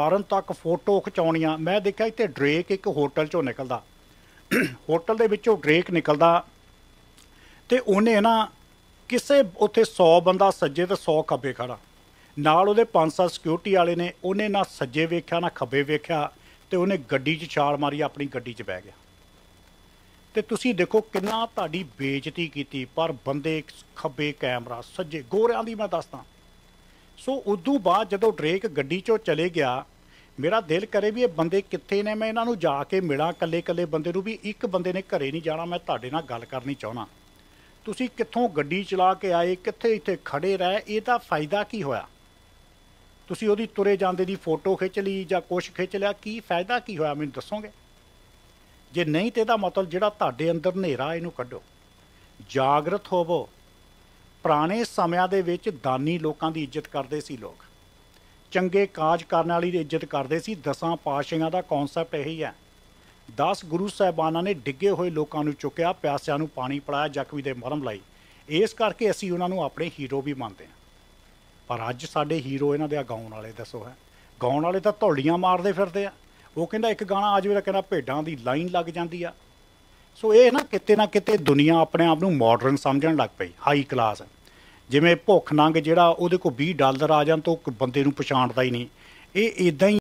ਮਾਰਨ ਤੱਕ ਫੋਟੋ ਖਿਚਾਉਣੀਆਂ ਮੈਂ ਦੇਖਿਆ ਇੱਥੇ ਡਰੇਕ ਇੱਕ ਹੋਟਲ ਚੋਂ ਨਿਕਲਦਾ ਹੋਟਲ ਦੇ ਵਿੱਚੋਂ ਡਰੇਕ ਨਿਕਲਦਾ ਤੇ ਉਹਨੇ ਨਾ ਕਿਸੇ ਉੱਥੇ 100 ਬੰਦਾ ਸੱਜੇ ਤੇ 100 ਖੱਬੇ ਖੜਾ ਨਾਲ ਉਹਦੇ 5-7 ਸਿਕਿਉਰਿਟੀ ਵਾਲੇ ਨੇ ਉਹਨੇ ਨਾ ਸੱਜੇ ਵੇਖਿਆ ਨਾ ਖੱਬੇ ਵੇਖਿਆ ਤੇ ਉਹਨੇ ਗੱਡੀ 'ਚ ਛਾਲ ਮਾਰੀ ਆਪਣੀ ਗੱਡੀ 'ਚ ਬਹਿ ਗਿਆ ਤੇ ਤੁਸੀਂ ਦੇਖੋ ਕਿੰਨਾ ਤੁਹਾਡੀ ਬੇਇੱਜ਼ਤੀ ਕੀਤੀ ਪਰ ਬੰਦੇ ਖੱਬੇ ਕੈਮਰਾ ਸੱਜੇ ਗੋਰਿਆਂ ਦੀ ਮੈਂ ਦੱਸਦਾ ਸੋ ਉਦੋਂ ਬਾਅਦ ਜਦੋਂ ਡਰੇਕ ਗੱਡੀ 'ਚੋਂ ਚਲੇ ਗਿਆ ਮੇਰਾ ਦਿਲ ਕਰੇ ਵੀ ਇਹ ਬੰਦੇ ਕਿੱਥੇ ਨੇ ਮੈਂ ਇਹਨਾਂ ਨੂੰ ਜਾ ਕੇ ਮਿਲਾਂ ਕੱਲੇ-ਕੱਲੇ ਬੰਦੇ ਨੂੰ ਵੀ ਇੱਕ ਬੰਦੇ ਨੇ ਘਰੇ ਨਹੀਂ ਜਾਣਾ ਮੈਂ ਤੁਹਾਡੇ ਨਾਲ ਗੱਲ ਕਰਨੀ ਚਾਹਣਾ ਤੁਸੀਂ ਕਿੱਥੋਂ ਗੱਡੀ ਚਲਾ ਕੇ ਆਏ ਕਿੱਥੇ ਇੱਥੇ ਖੜੇ ਰਹੇ ਇਹਦਾ ਫਾਇਦਾ ਕੀ ਹੋਇਆ ਤੁਸੀਂ ਉਹਦੀ ਤੁਰੇ ਜਾਂਦੇ ਦੀ ਫੋਟੋ ਖਿੱਚ ਲਈ ਜਾਂ ਕੁਝ ਖਿੱਚ ਲਿਆ ਕੀ ਫਾਇਦਾ ਕੀ ਹੋਇਆ ਮੈਨੂੰ ਦੱਸੋਗੇ ਜੇ ਨਹੀਂ ਤੇ ਇਹਦਾ ਮਤਲਬ ਜਿਹੜਾ ਤੁਹਾਡੇ ਅੰਦਰ ਹਨੇਰਾ ਇਹਨੂੰ ਕੱਢੋ ਜਾਗਰਤ ਹੋਵੋ ਪੁਰਾਣੇ ਸਮਿਆਂ ਦੇ ਵਿੱਚ ਦਾਨੀ ਲੋਕਾਂ ਦੀ ਇੱਜ਼ਤ ਕਰਦੇ ਸੀ ਲੋਕ ਚੰਗੇ ਕਾਜ ਕਰਨ ਵਾਲੀ ਦੀ ਇੱਜ਼ਤ ਕਰਦੇ ਸੀ ਦਸਾਂ ਪਾਸ਼ੀਆਂ ਦਾ ਕਨਸੈਪਟ ਇਹੀ ਹੈ 10 ਗੁਰੂ ਸਾਹਿਬਾਨਾਂ ਨੇ ਡਿੱਗੇ ਹੋਏ ਲੋਕਾਂ ਨੂੰ ਚੁੱਕਿਆ ਪਿਆਸਿਆਂ ਨੂੰ ਪਾਣੀ ਪਿਲਾਇਆ ਜ਼ਖਮੀ ਦੇ ਮਰਮ ਲਈ ਇਸ ਕਰਕੇ ਅਸੀਂ ਉਹਨਾਂ ਨੂੰ ਆਪਣੇ ਹੀਰੋ ਵੀ ਮੰਨਦੇ ਹਾਂ ਪਰ ਅੱਜ ਸਾਡੇ ਹੀਰੋ ਇਹਨਾਂ ਦੇ ਗਾਉਣ ਵਾਲੇ ਦੱਸੋ ਹੈ ਗਾਉਣ ਵਾਲੇ ਤਾਂ ਢੋਲੀਆਂ ਮਾਰਦੇ ਫਿਰਦੇ ਆ ਉਹ ਕਹਿੰਦਾ ਇੱਕ ਗਾਣਾ ਆ ਜਵੇ ਤਾਂ ਕਹਿੰਦਾ ਭੇਡਾਂ ਦੀ ਲਾਈਨ ਲੱਗ ਜਾਂਦੀ ਆ ਸੋ ਇਹ ਨਾ ਕਿਤੇ ਨਾ ਕਿਤੇ ਦੁਨੀਆ ਆਪਣੇ ਆਪ ਨੂੰ ਮਾਡਰਨ ਸਮਝਣ ਲੱਗ ਪਈ ਹਾਈ ਕਲਾਸ ਜਿਵੇਂ ਭੁੱਖ ਨੰਗ ਜਿਹੜਾ ਉਹਦੇ ਕੋ 20 ਡਾਲਰ ਆ ਜਾਣ ਤਾਂ ਉਹ ਬੰਦੇ ਨੂੰ ਪਛਾਣਦਾ ਹੀ ਨਹੀਂ ਇਹ ਇਦਾਂ ਹੀ